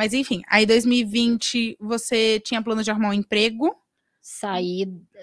Mas enfim, aí 2020 você tinha plano de arrumar um emprego? Saí, é,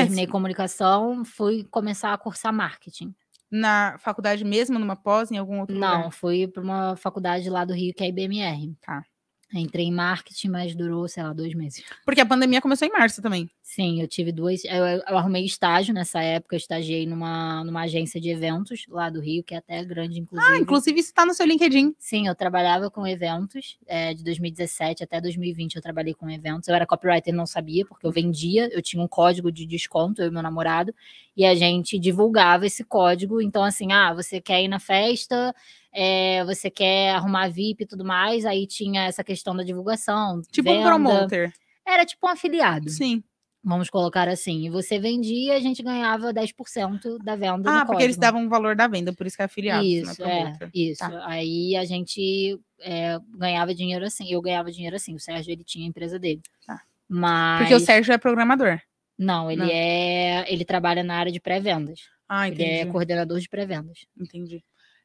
terminei é, comunicação, fui começar a cursar marketing. Na faculdade mesmo, numa pós, em algum outro Não, lugar? fui para uma faculdade lá do Rio, que é a IBMR. Tá. Entrei em marketing, mas durou, sei lá, dois meses. Porque a pandemia começou em março também. Sim, eu tive duas. Eu, eu arrumei estágio nessa época, eu estagiei numa, numa agência de eventos lá do Rio, que é até grande, inclusive. Ah, inclusive isso está no seu LinkedIn. Sim, eu trabalhava com eventos é, de 2017 até 2020. Eu trabalhei com eventos. Eu era copywriter, não sabia, porque eu vendia, eu tinha um código de desconto, eu e meu namorado, e a gente divulgava esse código. Então, assim, ah, você quer ir na festa? é, você quer arrumar VIP e tudo mais, aí tinha essa questão da divulgação. Tipo venda. um promoter. Era tipo um afiliado. Sim. Vamos colocar assim. E você vendia, a gente ganhava 10% da venda. Ah, porque eles davam o valor da venda, por isso que é afiliado. É isso, é, é isso. Tá. Aí a gente é, ganhava dinheiro assim. Eu ganhava dinheiro assim. O Sérgio, ele tinha a empresa dele. Tá. Mas... Porque o Sérgio é programador. Não, ele Não. é. Ele trabalha na área de pré-vendas. Ah, entendi. Ele é coordenador de pré-vendas. Entendi.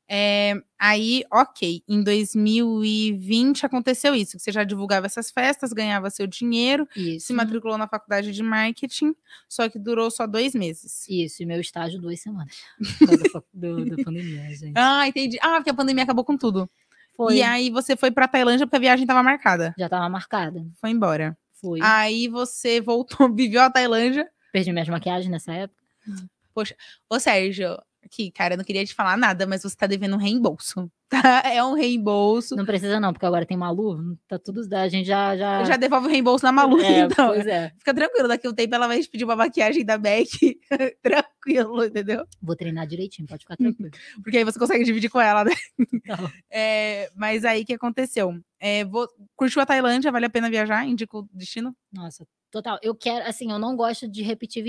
É, aí, ok, em 2020 aconteceu isso, que você já divulgava essas festas, ganhava seu dinheiro, isso. se matriculou na faculdade de marketing, só que durou só dois meses. Isso, e meu estágio duas semanas, do, da pandemia, gente. Ah, entendi. Ah, porque a pandemia acabou com tudo. Foi. E aí você foi pra Tailândia porque a viagem tava marcada. Já tava marcada. Foi embora. Foi. Aí você voltou, viveu a Tailândia. Perdi minhas maquiagens nessa época. Poxa, ô Sérgio, aqui, cara, não queria te falar nada, mas você tá devendo um reembolso, tá? É um reembolso. Não precisa não, porque agora tem Malu, tá tudo, a gente já... Já, Eu já devolve o reembolso na Malu, é, então. Pois é. Fica tranquilo, daqui um tempo ela vai te pedir uma maquiagem da Beck, tranquilo, entendeu? Vou treinar direitinho, pode ficar tranquilo. porque aí você consegue dividir com ela, né? Tá é, mas aí, o que aconteceu? É, vou... Curtiu a Tailândia, vale a pena viajar? Indico o destino? Nossa, Total. Eu quero, assim, eu não gosto de repetir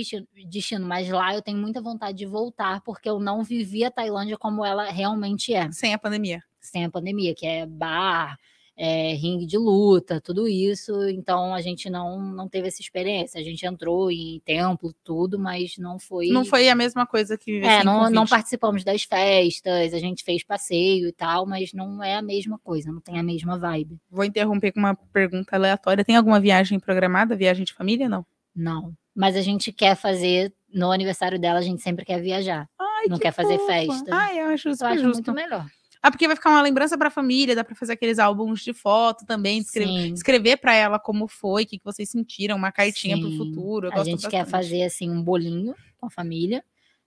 destino, mas lá eu tenho muita vontade de voltar, porque eu não vivi a Tailândia como ela realmente é. Sem a pandemia. Sem a pandemia, que é bar, é, ringue de luta, tudo isso. Então a gente não, não teve essa experiência. A gente entrou em templo, tudo, mas não foi. Não foi a mesma coisa que. É, assim, não, não participamos das festas, a gente fez passeio e tal, mas não é a mesma coisa, não tem a mesma vibe. Vou interromper com uma pergunta aleatória. Tem alguma viagem programada, viagem de família? Não. Não. Mas a gente quer fazer, no aniversário dela, a gente sempre quer viajar. Ai, não que quer fofa. fazer festa. Ai, eu acho, eu acho justo. muito melhor. Ah, porque vai ficar uma lembrança para a família, dá para fazer aqueles álbuns de foto também, escrever, escrever para ela como foi, o que, que vocês sentiram, uma cartinha para o futuro. a gente bastante. quer fazer assim um bolinho com a família,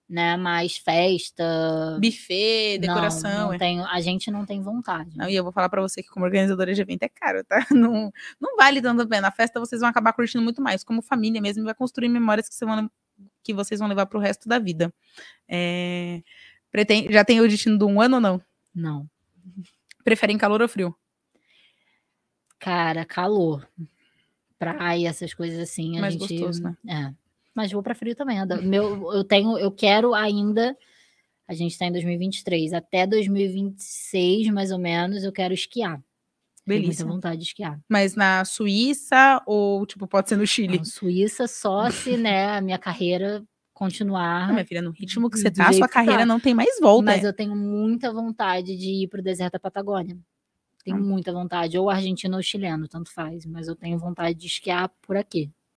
né? Mas festa, buffet, decoração. Não, não é. tenho, a gente não tem vontade. Não, e eu vou falar para você que como organizadora de evento é caro, tá? Não, não vale dando a pena. Na festa vocês vão acabar curtindo muito mais, como família mesmo, vai construir memórias que, você vão, que vocês vão levar para o resto da vida. É, pretende, já tem o destino de um ano ou não? Não. Preferem calor ou frio? Cara, calor. Praia, essas coisas assim. Mais gente... gostoso, né? É. Mas vou para frio também. Meu, eu tenho, eu quero ainda. A gente está em 2023. Até 2026, mais ou menos, eu quero esquiar. Belíssimo. Tenho muita vontade de esquiar. Mas na Suíça ou, tipo, pode ser no Chile? Não, Suíça só se, né, a minha carreira continuar. Não, minha filha, no ritmo que você tá, sua tá. carreira tá. não tem mais volta. Mas é. eu tenho muita vontade de ir pro deserto da Patagônia. Tenho ah. muita vontade, ou argentino ou chileno, tanto faz, mas eu tenho vontade de esquiar por aqui.